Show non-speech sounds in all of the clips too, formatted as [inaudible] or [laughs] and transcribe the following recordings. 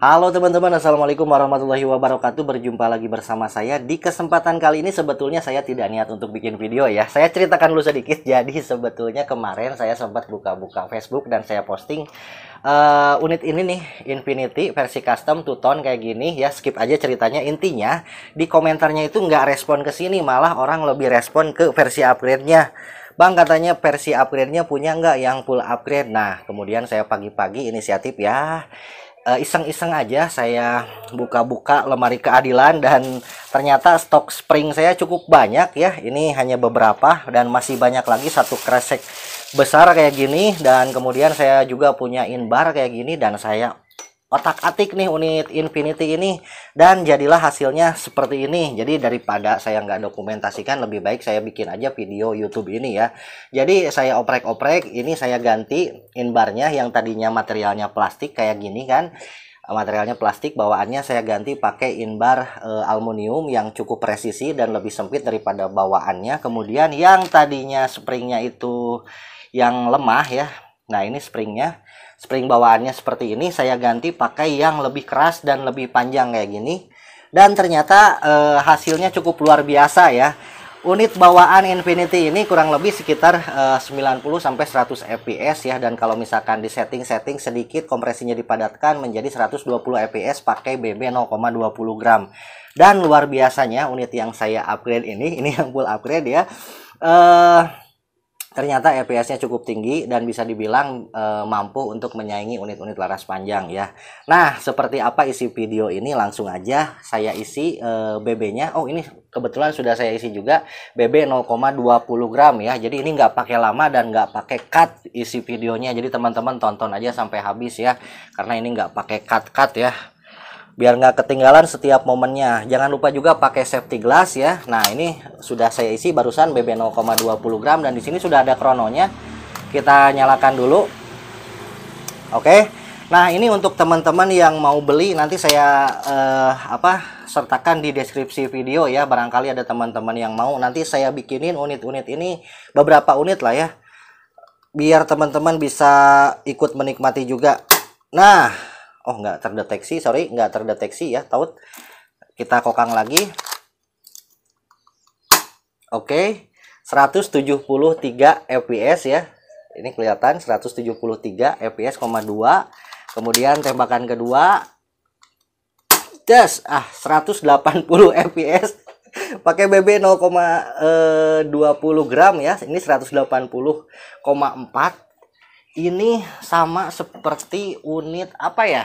Halo teman-teman, Assalamualaikum warahmatullahi wabarakatuh Berjumpa lagi bersama saya Di kesempatan kali ini sebetulnya saya tidak niat untuk bikin video ya Saya ceritakan dulu sedikit Jadi sebetulnya kemarin saya sempat buka-buka Facebook Dan saya posting uh, unit ini nih Infinity versi custom two tone kayak gini ya Skip aja ceritanya Intinya di komentarnya itu nggak respon ke sini Malah orang lebih respon ke versi upgrade-nya Bang katanya versi upgrade-nya punya nggak yang full upgrade? Nah, kemudian saya pagi-pagi inisiatif ya Eh, iseng-iseng aja saya buka-buka lemari keadilan dan ternyata stok spring saya cukup banyak ya ini hanya beberapa dan masih banyak lagi satu kresek besar kayak gini dan kemudian saya juga punya inbar kayak gini dan saya otak-atik nih unit Infinity ini dan jadilah hasilnya seperti ini. Jadi daripada saya nggak dokumentasikan lebih baik saya bikin aja video YouTube ini ya. Jadi saya oprek-oprek ini saya ganti inbarnya yang tadinya materialnya plastik kayak gini kan materialnya plastik bawaannya saya ganti pakai inbar e, aluminium yang cukup presisi dan lebih sempit daripada bawaannya kemudian yang tadinya springnya itu yang lemah ya nah ini springnya spring bawaannya seperti ini saya ganti pakai yang lebih keras dan lebih panjang kayak gini dan ternyata eh, hasilnya cukup luar biasa ya unit bawaan Infinity ini kurang lebih sekitar 90 100 fps ya dan kalau misalkan di setting-setting sedikit kompresinya dipadatkan menjadi 120 fps pakai BB 0,20 gram. Dan luar biasanya unit yang saya upgrade ini, [laughs] ini yang full upgrade ya. Eh ternyata FPS-nya cukup tinggi dan bisa dibilang e, mampu untuk menyaingi unit-unit laras panjang ya. Nah, seperti apa isi video ini langsung aja saya isi e, eh, BB-nya. Oh, ini kebetulan sudah saya isi juga BB 0,20 gram ya. Jadi ini nggak pakai lama dan nggak pakai cut isi videonya. Jadi teman-teman tonton aja sampai habis ya. Karena ini nggak pakai cut-cut ya biar nggak ketinggalan setiap momennya jangan lupa juga pakai safety glass ya nah ini sudah saya isi barusan BB 0,20 gram dan di sini sudah ada krononya kita nyalakan dulu oke nah ini untuk teman-teman yang mau beli nanti saya eh, apa sertakan di deskripsi video ya barangkali ada teman-teman yang mau nanti saya bikinin unit-unit ini beberapa unit lah ya biar teman-teman bisa ikut menikmati juga nah oh nggak terdeteksi sorry nggak terdeteksi ya taut kita kokang lagi oke okay. 173 fps ya ini kelihatan 173 fps, 2 kemudian tembakan kedua Yes. ah 180 [laughs] fps pakai BB 0,20 eh, gram ya ini 180,4 ini sama seperti unit apa ya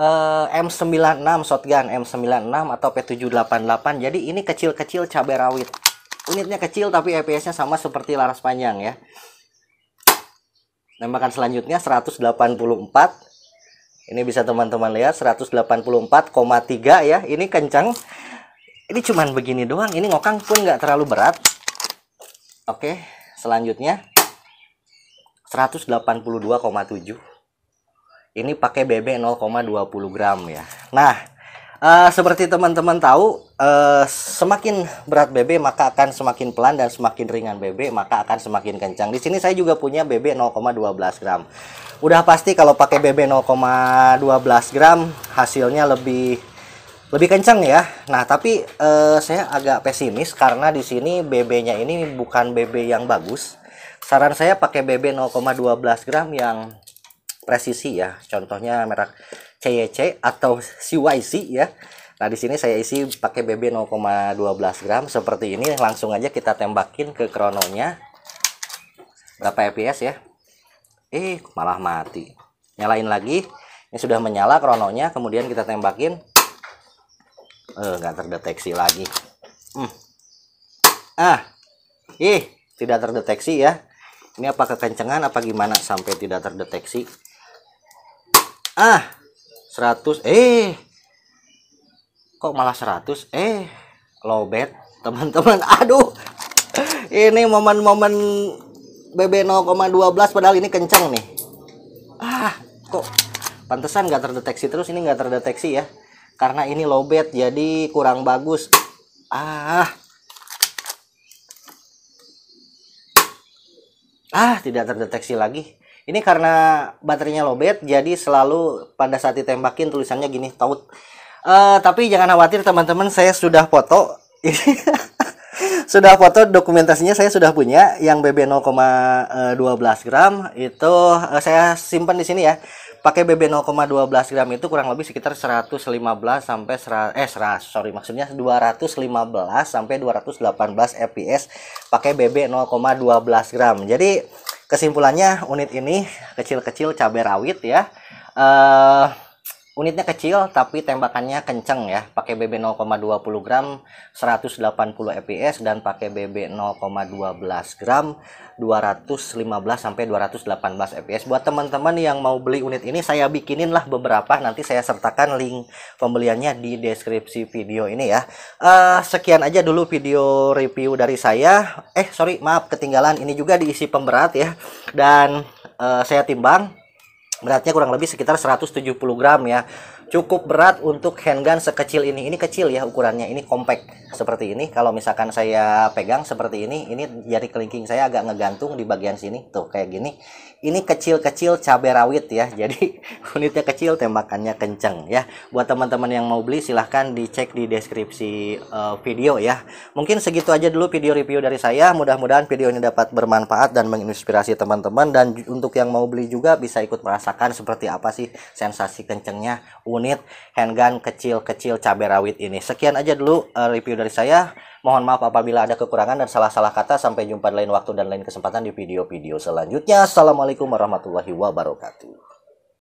eh, M96 shotgun M96 atau P788 jadi ini kecil-kecil cabai rawit unitnya kecil tapi FPS e nya sama seperti laras panjang ya tembakan selanjutnya 184 ini bisa teman-teman lihat 184,3 ya ini kencang ini cuman begini doang ini ngokang pun nggak terlalu berat oke selanjutnya 182,7 ini pakai BB 0,20 gram ya nah uh, seperti teman-teman tahu uh, semakin berat BB maka akan semakin pelan dan semakin ringan BB maka akan semakin kencang di sini saya juga punya BB 0,12 gram udah pasti kalau pakai BB 0,12 gram hasilnya lebih lebih kencang ya. Nah, tapi uh, saya agak pesimis karena di sini BB-nya ini bukan BB yang bagus saran saya pakai BB 0,12 gram yang presisi ya contohnya merek CYC atau CYC [laughs] ya Nah di sini saya isi pakai BB 0,12 gram seperti ini langsung aja kita tembakin ke krononya berapa fps ya eh malah mati nyalain lagi ini sudah menyala krononya kemudian kita tembakin eh nggak terdeteksi lagi hmm. ah ih eh, tidak terdeteksi ya ini apa kekencengan apa gimana sampai tidak terdeteksi ah 100 eh kok malah 100 eh lowbat teman-teman [laughs] aduh ini momen-momen BB 0,12 padahal ini kenceng nih ah kok pantesan nggak terdeteksi terus ini nggak terdeteksi ya karena ini lowbat jadi kurang bagus ah Ah, tidak terdeteksi lagi. Ini karena baterainya lobet, jadi selalu pada saat ditembakin tulisannya gini, taut. Uh, tapi jangan khawatir teman-teman, saya sudah foto. [laughs] sudah foto dokumentasinya saya sudah punya yang BB 0,12 gram itu eh, saya simpan di sini ya pakai BB 0,12 gram itu kurang lebih sekitar 115 sampai 100, eh 100 sorry maksudnya 215 sampai 218 fps pakai BB 0,12 gram. Jadi kesimpulannya unit ini kecil-kecil cabai rawit ya. Eh uh, Unitnya kecil tapi tembakannya kenceng ya. Pakai BB 0,20 gram 180 fps dan pakai BB 0,12 gram 215 sampai 218 fps. Buat teman-teman yang mau beli unit ini saya bikinin lah beberapa nanti saya sertakan link pembeliannya di deskripsi video ini ya. Uh, sekian aja dulu video review dari saya. Eh sorry maaf ketinggalan ini juga diisi pemberat ya. Dan uh, saya timbang beratnya kurang lebih sekitar 170 gram ya cukup berat untuk handgun sekecil ini. Ini kecil ya ukurannya, ini compact seperti ini. Kalau misalkan saya pegang seperti ini, ini jari kelingking saya agak ngegantung di bagian sini, tuh kayak gini. Ini kecil-kecil cabai rawit ya, [laughs] jadi unitnya kecil, tembakannya kenceng ya. Buat teman-teman yang mau beli silahkan dicek di deskripsi uh, video ya. Mungkin segitu aja dulu video review dari saya. Mudah-mudahan video ini dapat bermanfaat dan menginspirasi teman-teman. Dan untuk yang mau beli juga bisa ikut merasakan seperti apa sih sensasi kencengnya unit handgun kecil-kecil cabai rawit ini. Sekian aja dulu eh, review dari saya. Mohon maaf apabila ada kekurangan dan salah-salah kata. Sampai jumpa di lain waktu dan lain kesempatan di video-video selanjutnya. Assalamualaikum warahmatullahi wabarakatuh.